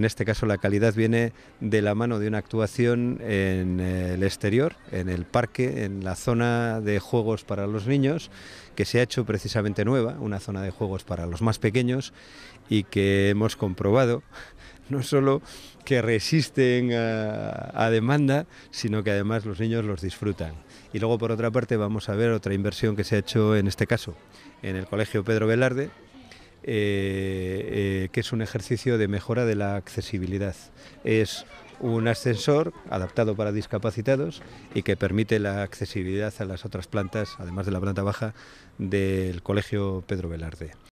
en este caso la calidad viene de la mano de una actuación en el exterior, en el parque, en la zona de juegos para los niños, que se ha hecho precisamente nueva, una zona de juegos para los más pequeños y que hemos comprobado no solo que resisten a, demanda, sino que además los niños los disfrutan. Y luego por otra parte vamos a ver otra inversión que se ha hecho en este caso, en el Colegio Pedro Velarde, eh, eh, que es un ejercicio de mejora de la accesibilidad. Es un ascensor adaptado para discapacitados y que permite la accesibilidad a las otras plantas, además de la planta baja, del Colegio Pedro Velarde.